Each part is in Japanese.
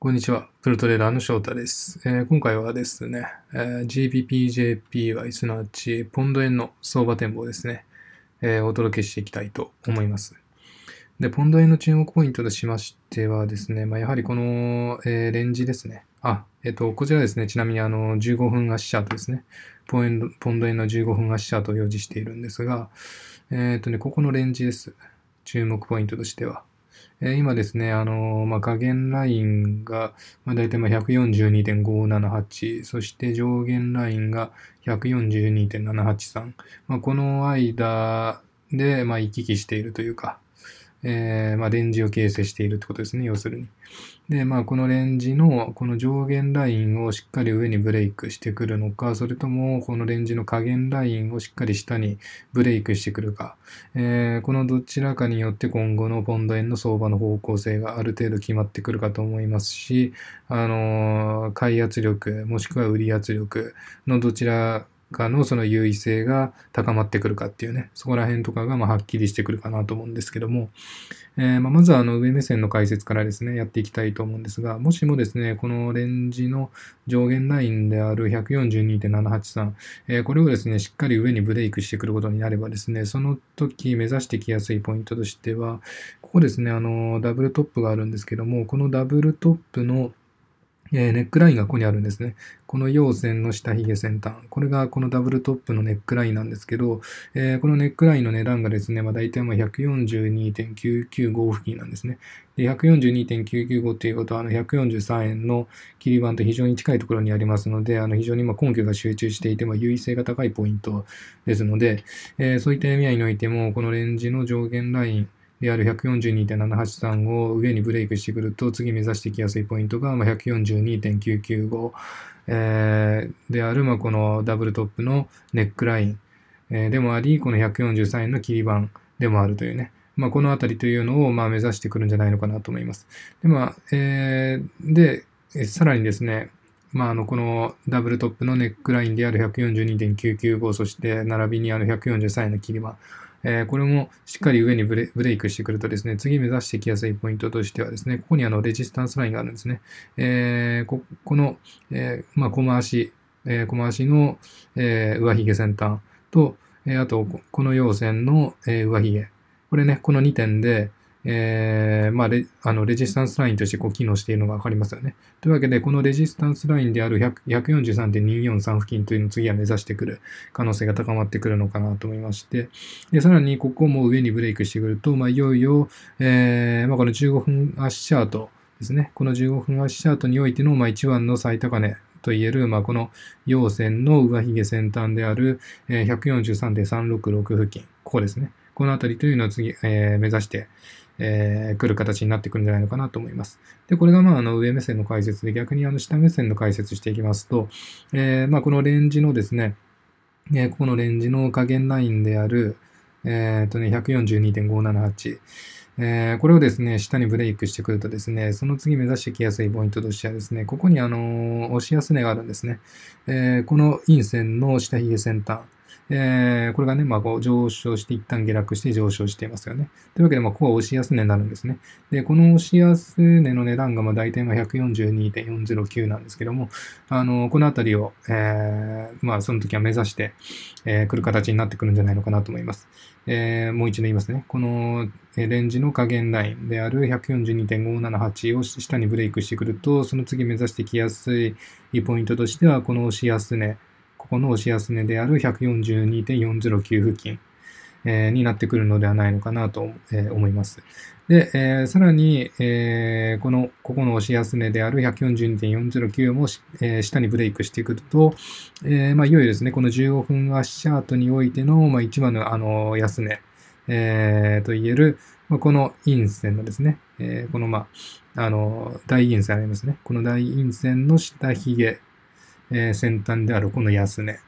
こんにちは。プロトレーラーの翔太です。えー、今回はですね、えー、GBPJPY、すなわちポンド円の相場展望ですね、えー、お届けしていきたいと思います。で、ポンド円の注目ポイントとしましてはですね、まあ、やはりこの、えー、レンジですね。あ、えっ、と、こちらですね、ちなみにあの、15分足チャートですね。ポンドポンド円の15分足チャートを表示しているんですが、えっ、とね、ここのレンジです。注目ポイントとしては。えー、今ですね、あのー、まあ、下限ラインが、まあ、大体まあ142.578、そして上限ラインが142.783。まあ、この間で、まあ、行き来しているというか、えー、まあ、レンジを形成しているってことですね、要するに。で、まあ、このレンジの、この上限ラインをしっかり上にブレイクしてくるのか、それとも、このレンジの下限ラインをしっかり下にブレイクしてくるか、えー、このどちらかによって今後のポンド円の相場の方向性がある程度決まってくるかと思いますし、あのー、買い圧力、もしくは売り圧力のどちらかのその優位性が高まってくるかっていうね、そこら辺とかがまはっきりしてくるかなと思うんですけども、えー、ままずはあの上目線の解説からですね、やっていきたいと思うんですが、もしもですね、このレンジの上限ラインである142.783、えー、これをですね、しっかり上にブレイクしてくることになればですね、その時目指してきやすいポイントとしては、ここですね、あの、ダブルトップがあるんですけども、このダブルトップのえー、ネックラインがここにあるんですね。この陽線の下髭先端。これがこのダブルトップのネックラインなんですけど、えー、このネックラインの値段がですね、まあ、大体142.995付近なんですね。142.995っていうことは、あの143円の切り板と非常に近いところにありますので、あの非常にま根拠が集中していて、まあ、優位性が高いポイントですので、えー、そういった意味合いにおいても、このレンジの上限ライン、である142.783を上にブレイクしてくると、次目指してきやすいポイントが、まあ、142.995、えー、である、まあ、このダブルトップのネックライン、えー、でもあり、この143円の切り板でもあるというね。まあ、このあたりというのを、まあ、目指してくるんじゃないのかなと思います。で、まあ、えー、で、さらにですね、まあ、あのこのダブルトップのネックラインである142.995そして並びにあの143円の切り板えー、これもしっかり上にブレブレイクしてくるとですね、次目指してきやすいポイントとしてはですね、ここにあのレジスタンスラインがあるんですね。えー、ここの、えー、まあ、小回し、えー、小回しの、えー、上髭先端と、えー、あと、この要線の、えー、上髭。これね、この2点で、えー、まあレ、あのレジスタンスラインとしてこう機能しているのがわかりますよね。というわけで、このレジスタンスラインである143.243付近というのを次は目指してくる可能性が高まってくるのかなと思いまして、でさらにここも上にブレイクしてくると、まあ、いよいよ、えーまあ、この15分足チャートですね。この15分足チャートにおいての、まあ、番の最高値といえる、まあ、この陽線の上髭先端である、えー、143.366付近、ここですね。この辺りというのを次、えー、目指して、えー、来る形になってくるんじゃないのかなと思います。で、これがまあ、あの、上目線の解説で、逆にあの、下目線の解説していきますと、えー、まあ、このレンジのですね、えー、ここのレンジの加減ラインである、えっ、とね、142.578。えー、これをですね、下にブレイクしてくるとですね、その次目指してきやすいポイントとしてはですね、ここにあのー、押し安値があるんですね。えー、この陰線の下髭先端。えー、これがね、まあ、こう上昇して、一旦下落して上昇していますよね。というわけで、まあ、ここは押し安値になるんですね。で、この押し安値の値段が、まあ、大体142.409なんですけども、あの、このあたりを、えー、まあ、その時は目指して、えー、来る形になってくるんじゃないのかなと思います。えー、もう一度言いますね。このレンジの下限ラインである142.578を下にブレイクしてくると、その次目指してきやすいポイントとしては、この押し安値、ここの押し安値である142.409付近、えー、になってくるのではないのかなと、えー、思います。で、えー、さらに、えー、この、ここの押し安値である142.409も、えー、下にブレイクしていくと、えーまあ、いよいよですね、この15分足チャートにおいての、まあ、一番のあの安値、えー、と言える、まあ、この陰線のですね、えー、この、まあ、あの、大陰線ありますね。この大陰線の下髭えー、先端であるこの安値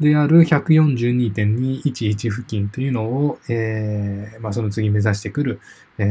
である142.211付近というのを、えーまあ、その次目指してくるえ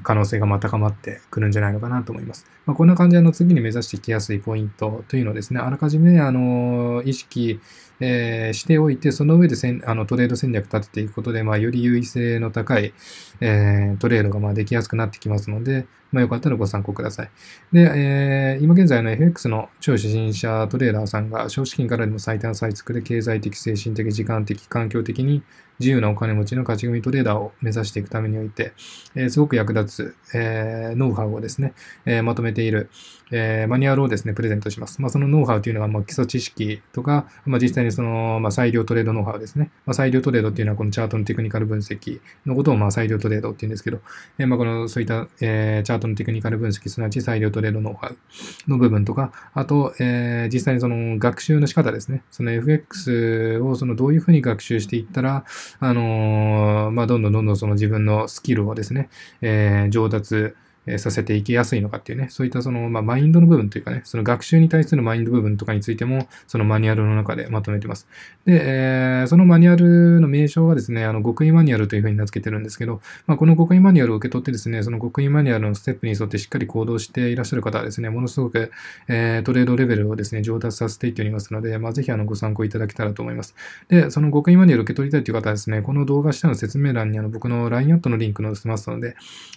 ー、可能性がまた高まってくるんじゃないのかなと思います。まあ、こんな感じであの次に目指してきやすいポイントというのをですね、あらかじめあの意識、えー、しておいて、その上でせんあのトレード戦略立てていくことで、まあ、より優位性の高い、えー、トレードがまあできやすくなってきますので、まあ、よかったらご参考ください。で、えー、今現在の FX の超初心者トレーダーさんが、少資金からでも最短最速で経済的、精神的、時間的、環境的に自由なお金持ちの勝ち組トレーダーを目指していくためにおいて、えー、すごく役立つ、えー、ノウハウをですね、えー、まとめている、えー、マニュアルをですね、プレゼントします。まあ、そのノウハウというのが、まあ、基礎知識とか、まあ、実際にその、まあ、裁量トレードノウハウですね。まあ、裁量トレードっていうのは、このチャートのテクニカル分析のことを、まあ、裁量トレードっていうんですけど、えー、まあ、この、そういった、えー、チャートのテクニカル分析、すなわち裁量トレードノウハウの部分とか、あと、えー、実際にその学習の仕方ですね。その FX をそのどういうふうに学習していったら、あのー、まあ、どんどんどんどんその自分のスキルをですねですね、えー、上達、えさせていきやすいのかっていうね、そういったその、まあ、マインドの部分というかね、その学習に対するマインド部分とかについても、そのマニュアルの中でまとめてます。で、えー、そのマニュアルの名称はですね、あの、極意マニュアルというふうに名付けてるんですけど、まあ、この極意マニュアルを受け取ってですね、その極意マニュアルのステップに沿ってしっかり行動していらっしゃる方はですね、ものすごく、えー、トレードレベルをですね、上達させていっておりますので、まあ、ぜひあの、ご参考いただけたらと思います。で、その極意マニュアルを受け取りたいという方はですね、この動画下の説明欄にあの、僕の LINE アットのリンク載せてますので、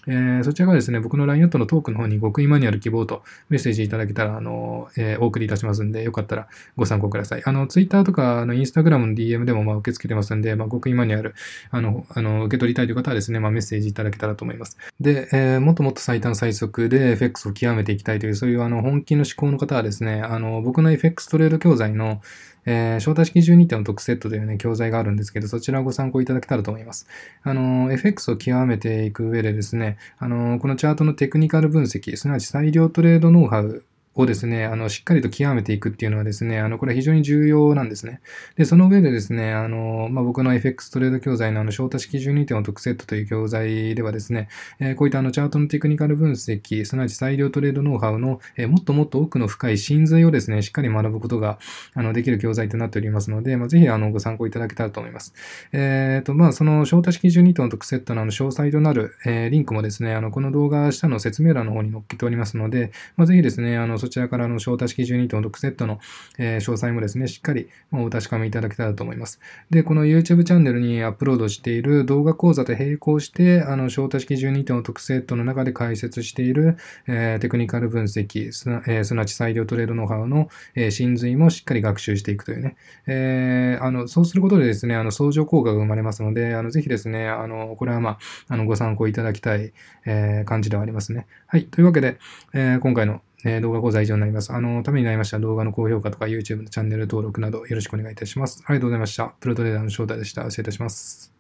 えー、そちらがですね、僕この LINE アットのトークの方に極意マニュアル希望とメッセージいただけたら、あの、えー、お送りいたしますんで、よかったらご参考ください。あの、Twitter とか、あの、Instagram の DM でも、まあ、受け付けてますんで、まあ、極意マニュアル、あの、あの、受け取りたいという方はですね、まあ、メッセージいただけたらと思います。で、えー、もっともっと最短最速で FX を極めていきたいという、そういう、あの、本気の思考の方はですね、あの、僕の FX トレード教材の、えー、招待式12点の特セットというね、教材があるんですけど、そちらをご参考いただけたらと思います。あの、FX を極めていく上でですね、あの、このチャートのテクニカル分析、すなわち裁量トレードノウハウをですね、あの、しっかりと極めていくっていうのはですね、あの、これは非常に重要なんですね。で、その上でですね、あの、まあ、僕の FX トレード教材のあの、小多式12点を特セットという教材ではですね、えー、こういったあの、チャートのテクニカル分析、すなわち裁量トレードノウハウの、えー、もっともっと奥の深い真髄をですね、しっかり学ぶことが、あの、できる教材となっておりますので、まあ、ぜひ、あの、ご参考いただけたらと思います。えっ、ー、と、まあ、その、小多式12点の特セットのあの、詳細となる、えー、リンクもですね、あの、この動画下の説明欄の方に載っけておりますので、まあ、ぜひですね、あの、そちらからの小足式12とのセットの、えー、詳細もですね、しっかりお確かめいただけたらと思います。で、この YouTube チャンネルにアップロードしている動画講座と並行して、あの、小足式12点の特セットの中で解説している、えー、テクニカル分析、すなえー、すなわち裁量トレードノウハウの、えー、真髄もしっかり学習していくというね。えー、あの、そうすることでですね、あの、相乗効果が生まれますので、あの、ぜひですね、あの、これはまあ、あの、ご参考いただきたい、えー、感じではありますね。はい。というわけで、えー、今回のえー、動画講座以上になります。あの、ためになりました動画の高評価とか YouTube のチャンネル登録などよろしくお願いいたします。ありがとうございました。プロトレーダーの翔太でした。失礼いたします。